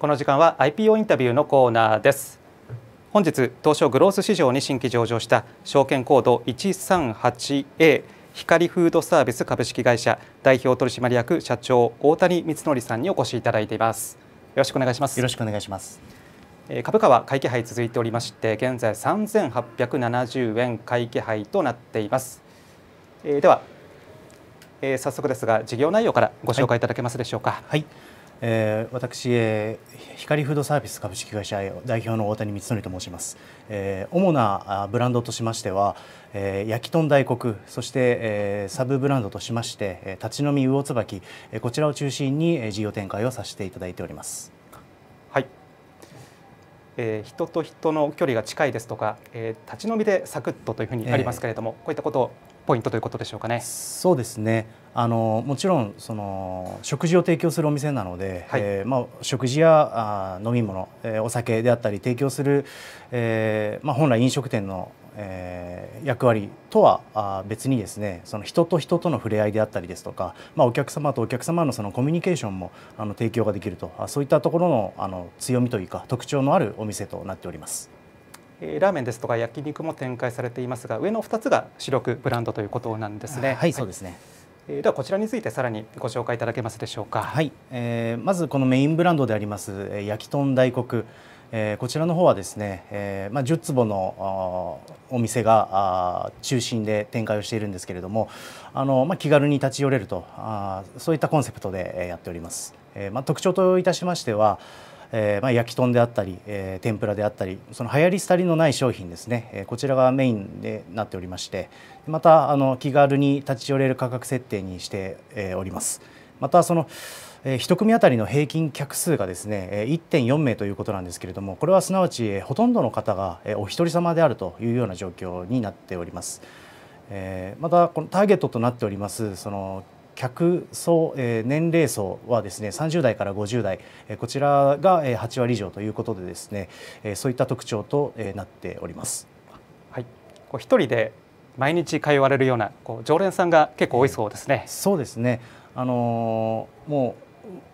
この時間は IPO インタビューのコーナーです本日東証グロース市場に新規上場した証券コード 138A 光フードサービス株式会社代表取締役社長大谷光則さんにお越しいただいていますよろしくお願いしますよろしくお願いします株価は買い気配続いておりまして現在3870円買い気配となっていますえではえ早速ですが事業内容からご紹介いただけますでしょうかはい、はいえー、私、えー、光フードサービス株式会社代表の大谷光則と申します、えー、主なブランドとしましては、えー、焼き豚大黒そして、えー、サブブランドとしまして立ち飲み魚椿こちらを中心に事業展開をさせていただいておりますはい、えー、人と人の距離が近いですとか、えー、立ち飲みでサクッとというふうにありますけれども、えー、こういったことをポイントということでしょうかねそうですねあのもちろんその食事を提供するお店なので、はい、えー、まあ、食事やあ飲み物、えー、お酒であったり提供する、えーまあ、本来飲食店の、えー、役割とはあ別にですねその人と人との触れ合いであったりですとか、まあ、お客様とお客様のそのコミュニケーションもあの提供ができるとあそういったところのあの強みというか特徴のあるお店となっております。ラーメンですとか焼肉も展開されていますが上の2つが主力ブランドということなんですね。はい、はい、そうですねではこちらについてさらにご紹介いただけますでしょうか。はい、えー、まずこのメインブランドであります焼き豚大黒。えー、こちらの方はですね、えーまあ、10坪のお店が中心で展開をしているんですけれどもあの、まあ、気軽に立ち寄れるとあそういったコンセプトでやっております。えーまあ、特徴といたしましてはえー、まあ、焼き豚であったり、えー、天ぷらであったりその流行り廃りのない商品ですね、えこちらがメインでなっておりましてまたあの気軽に立ち寄れる価格設定にして、えおります。またそのえー、1組当たりの平均客数がですね1.4名ということなんですけれどもこれはすなわちほとんどの方がえお一人様であるというような状況になっております。えー、またこのターゲットとなっておりますその客層、えー、年齢層はですね30代から50代、えー、こちらが8割以上ということでですね、えー、そういった特徴と、えー、なっております。はい、こう一人で毎日通われるようなこう常連さんが結構多いそうですね。そうですね。あのー、もう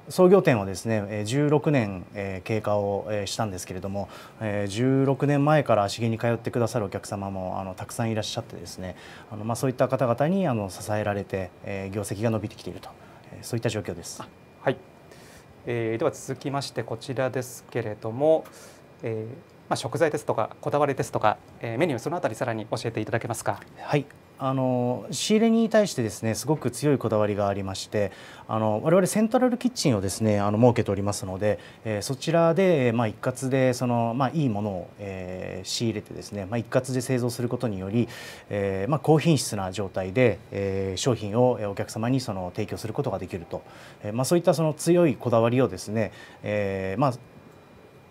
創業店はですね16年経過をしたんですけれども16年前から茂毛に通ってくださるお客様もあのたくさんいらっしゃってですねあの、まあ、そういった方々にあの支えられて業績が伸びてきているとそういった状況です。はい、えー、では続きましてこちらですけれども、えーまあ、食材ですとかこだわりですとか、えー、メニューそのあたりさらに教えていただけますか。はいあの仕入れに対してですねすごく強いこだわりがありましてあの我々セントラルキッチンをですねあの設けておりますので、えー、そちらで、まあ、一括でその、まあ、いいものを、えー、仕入れてですね、まあ、一括で製造することにより、えーまあ、高品質な状態で、えー、商品をお客様にその提供することができると、えーまあ、そういったその強いこだわりをですね、えーまあ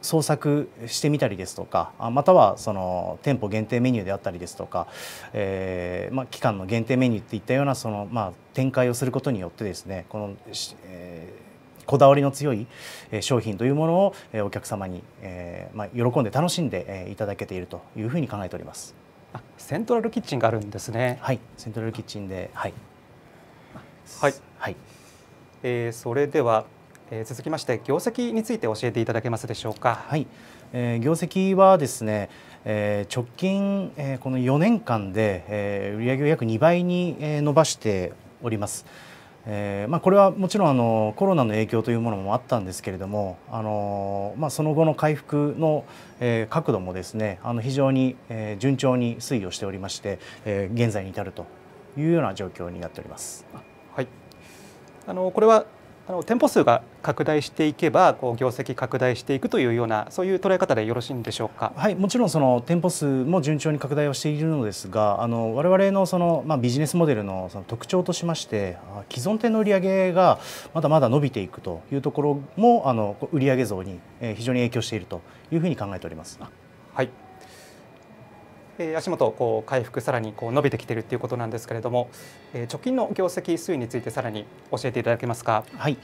創作してみたりですとかまたはその店舗限定メニューであったりですとか、えーまあ、期間の限定メニューっていったようなその、まあ、展開をすることによってですねこの、えー、こだわりの強い商品というものをお客様に、えーまあ、喜んで楽しんでいただけているというふうに考えておりますセントラルキッチンがあるんですねはいセントラルキッチンではいはい、はい、えー、それではえー、続きまして業績について教えていただけますでしょうか。はい、えー、業績はですね、えー、直近、えー、この4年間で、えー、売上を約2倍に、えー、伸ばしております。えーまあ、これはもちろんあのコロナの影響というものもあったんですけれどもあの、まあ、その後の回復の、えー、角度もですねあの非常に、えー、順調に推移をしておりまして、えー、現在に至るというような状況になっております。はい、あのこれはあの店舗数が拡大していけばこう業績拡大していくというようなそういう捉え方でよろしいんでしょうか。はい、もちろんその店舗数も順調に拡大をしているのですが、あの我々のそのまあビジネスモデルのその特徴としまして、既存店の売上がまだまだ伸びていくというところもあの売上増に非常に影響しているというふうに考えております。はい。え足元こう回復さらにこう伸びてきているということなんですけれども、え直近の業績推移についてさらに教えていただけますか。はい。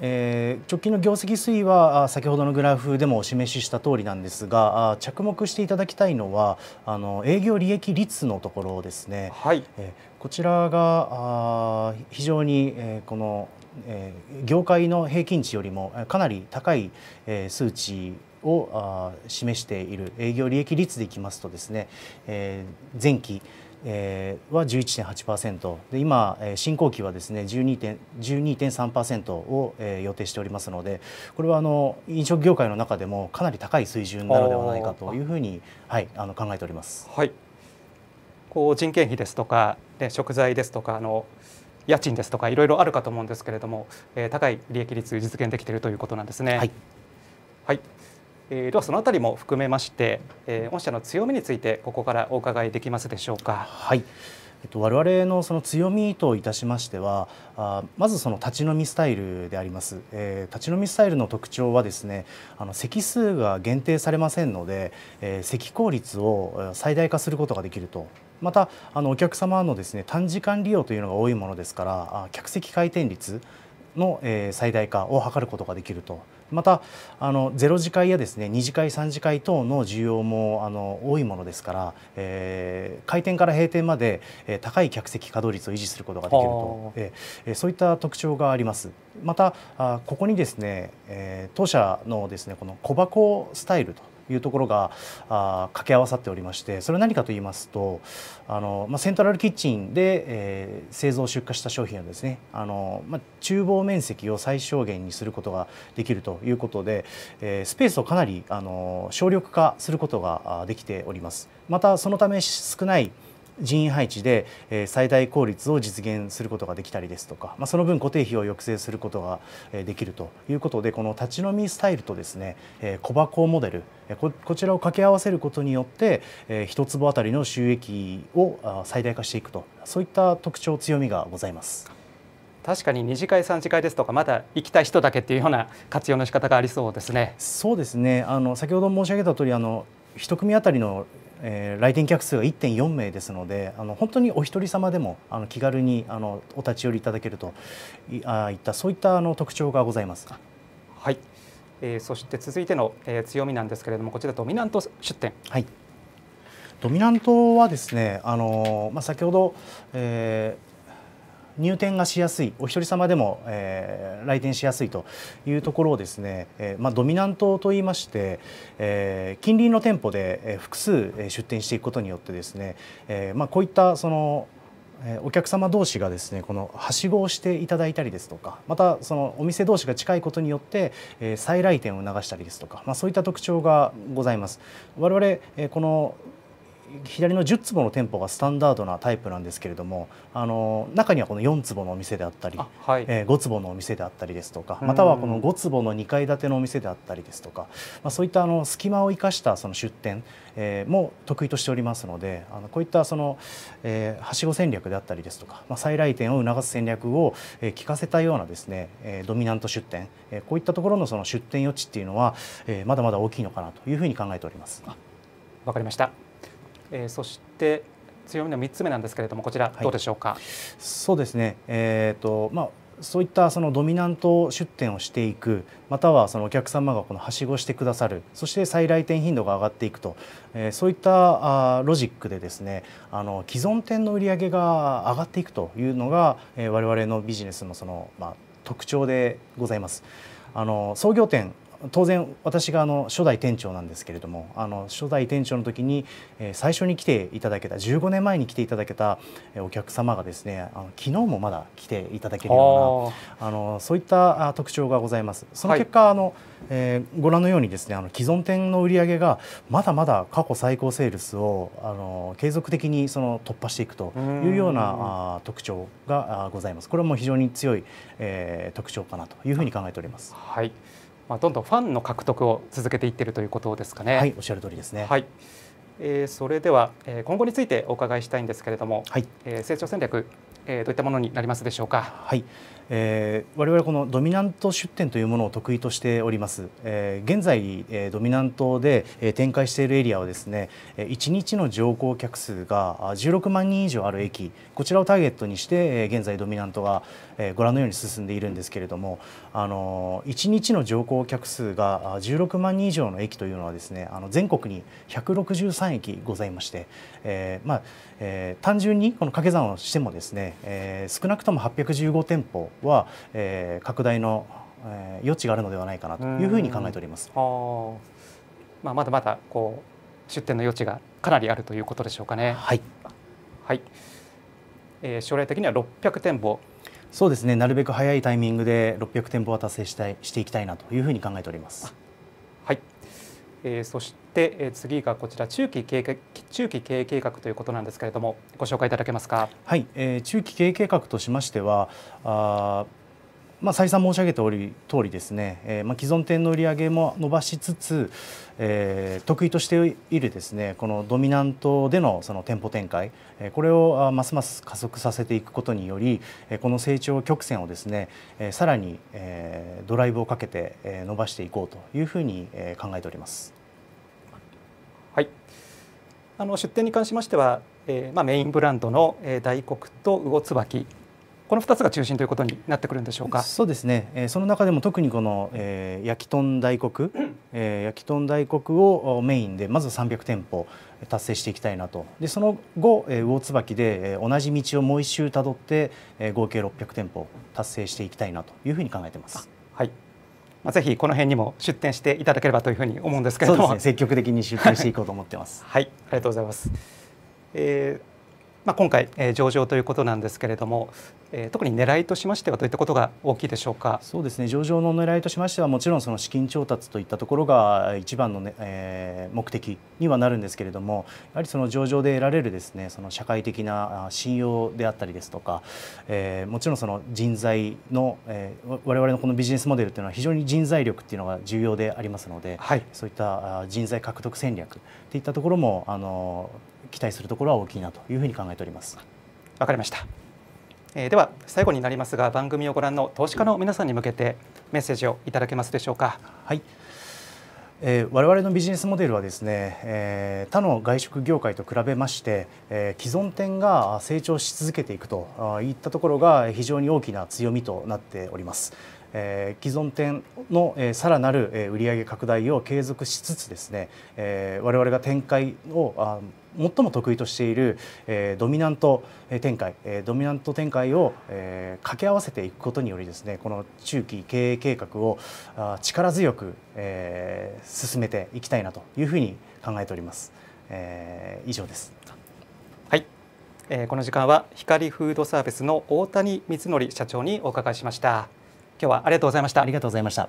えー、直近の業績推移は先ほどのグラフでもお示しした通りなんですが着目していただきたいのはあの営業利益率のところですね、はいえー、こちらがあ非常に、えー、この、えー、業界の平均値よりもかなり高い、えー、数値を示している営業利益率でいきますとですね、前期は11.8%で今、えー、進行期はですね12.3%を、ー、予定しておりますのでこれはあの飲食業界の中でもかなり高い水準なのではないかというふうに、はい、あの考えております、はい、こう人件費ですとか、ね、食材ですとかあの家賃ですとかいろいろあるかと思うんですけれども、えー、高い利益率実現できているということなんですね。はい、はいえー、ではそのあたりも含めまして、えー、御社の強みについてここからお伺いできますでしょうか。はい。えっと、我々のその強みといたしましてはあまずその立ち飲みスタイルであります、えー、立ち飲みスタイルの特徴はですねあの席数が限定されませんので、えー、席効率を最大化することができるとまたあのお客様のですね短時間利用というのが多いものですから客席回転率の、えー、最大化を図ることができるとまたあのゼロ次会やですね2次会3次会等の需要もあの多いものですから、えー、開店から閉店まで、えー、高い客席稼働率を維持することができると、えー、そういった特徴があります。またあここにですね、えー、当社のですねこの小箱スタイルというところがあ掛け合わさっておりましてそれは何かと言いますとあの、まあ、セントラルキッチンで、えー、製造出荷した商品はですねあの、まあ、厨房面積を最小限にすることができるということで、えー、スペースをかなりあの省力化することができております。またそのため少ない人員配置で最大効率を実現することができたりですとか、まあ、その分固定費を抑制することができるということでこの立ち飲みスタイルとですね小箱モデルこちらを掛け合わせることによって1坪あたりの収益を最大化していくとそういった特徴強みがございます。確かに2次会、3次会ですとか、まだ行きたい人だけっていうような活用の仕方がありそうですね。そうですね。あの先ほど申し上げた通り、あの一組あたりのえー、来店客数が1.4名ですのであの本当にお一人様でもあの気軽にあのお立ち寄りいただけるといあいったそういったあの特徴がございます。はい、えー、そして続いての、えー、強みなんですけれどもこちらドミナント出店。はいドミナントはですね、あのまあ、先ほど、えー入店がしやすいお一人様でも、えー、来店しやすいというところをですね、えーまあ、ドミナントといいまして、えー、近隣の店舗で複数出店していくことによってですね、えーまあ、こういったそのお客様同士がですねこのはしごをしていただいたりですとかまたそのお店同士が近いことによって再来店を促したりですとか、まあ、そういった特徴がございます。我々この左の10坪の店舗がスタンダードなタイプなんですけれどもあの中にはこの4坪のお店であったり、はい、えー、5坪のお店であったりですとかまたはこの5坪の2階建てのお店であったりですとか、まあ、そういったあの隙間を生かしたその出店、えー、も得意としておりますのであのこういったその、えー、はしご戦略であったりですとか、まあ、再来店を促す戦略を、え聞かせたようなですね、えー、ドミナント出店、えー、こういったところのその出店余地っていうのは、えー、まだまだ大きいのかなというふうに考えております。わかりました。えー、そして強みの3つ目なんですけれどもこちらどうでしょうか、はい、そうですね、えーとまあ、そういったそのドミナント出店をしていくまたはそのお客様がこのはしごしてくださるそして再来店頻度が上がっていくと、えー、そういったあロジックでですねあの既存店の売り上げが上がっていくというのが、えれわれのビジネスのその、まあ、特徴でございます。あの創業店当然私があの初代店長なんですけれどもあの初代店長の時に、え最初に来ていただけた15年前に来ていただけたお客様がですねあの昨日もまだ来ていただけるようなあのそういった特徴がございます。その結果、はい、あのえー、ご覧のようにですねあの既存店の売り上げがまだまだ過去最高セールスをあの継続的にその突破していくというようなあ特徴がございます。これも非常に強い、えー、特徴かなというふうに考えております。はいまあ、どんどんファンの獲得を続けていってるということですかね。はい、おっしゃる通りですね。はい。えー、それでは、えー、今後についてお伺いしたいんですけれども、はい、えー、成長戦略、えー、どういったものになりますでしょうか。はい。えー、我々このドミナント出店というものを得意としております、えー、現在、えー、ドミナントで、えー、展開しているエリアはですね1日の乗降客数が16万人以上ある駅こちらをターゲットにして、えー、現在ドミナントが、えー、ご覧のように進んでいるんですけれども、あのー、1日の乗降客数が16万人以上の駅というのはですねあの全国に163駅ございまして、えーまあえー、単純にこの掛け算をしてもですね、えー、少なくとも815店舗は、えー、拡大の、えー、余地があるのではないかなというふうに考えております。まあ、まだまだこう出店の余地がかなりあるということでしょうかね。はい、はいえー、将来的には六百店舗そうですねなるべく早いタイミングで六百店舗は達成したいしていきたいなというふうに考えております。えー、そして、えー、次がこちら中期経営中期経営計画ということなんですけれどもご紹介いただけますか。はい、えー、中期経営計画としましてはあまあ、再三申し上げており通りですね、えーまあ、既存店の売り上げも伸ばしつつ、えー、得意としているですねこのドミナントでのその店舗展開、えー、これをますます加速させていくことにより、えこの成長曲線をですね、えー、さらに、えドライブをかけて伸ばしていこうというふうに考えております。はい。あの出店に関しましては、えー、まあメインブランドのえ大黒と魚椿この2つが中心ということになってくるんでしょうかそうですね、えー、その中でも特にこの、えー、焼き豚大黒、えー、焼き豚大黒をメインでまず300店舗達成していきたいなとでその後、えー、魚椿で、えー、同じ道をもう一周たどって、えー、合計600店舗達成していきたいなというふうに考えています。はいまあ、ぜひこの辺にも出展していただければというふうに思うんですけれども、ね、積極的に出展していこうと思ってますはいありがとうございます、えーまあ、今回、えー、上場ということなんですけれども、えー、特に狙いとしましてはどういったことが大きいでしょうかそうですね上場の狙いとしましてはもちろんその資金調達といったところが一番のね、えー、目的にはなるんですけれどもやはりその上場で得られるですねその社会的な信用であったりですとか、えー、もちろんその人材の、えー、我々のこのビジネスモデルというのは非常に人材力っていうのが重要でありますので、はい、そういった人材獲得戦略といったところもあの期待するところは大きいなというふうに考えております。わかりました。えー、では最後になりますが番組をご覧の投資家の皆さんに向けてメッセージをいただけますでしょうか。はい。えー、我々のビジネスモデルはですね、えー、他の外食業界と比べまして、えー、既存店が成長し続けていくといったところが非常に大きな強みとなっております。え既存店の、えさらなる、え売上拡大を継続しつつですね、え我々が展開を最も得意としている、えー、ドミナント展開、えー、ドミナント展開を、えー、掛け合わせていくことによりですねこの中期経営計画をあ力強く、えー、進めていきたいなというふうに考えております。えー、以上です。はい、えー、この時間は光フードサービスの大谷光則社長にお伺いしました。今日はありがとうございました。ありがとうございました。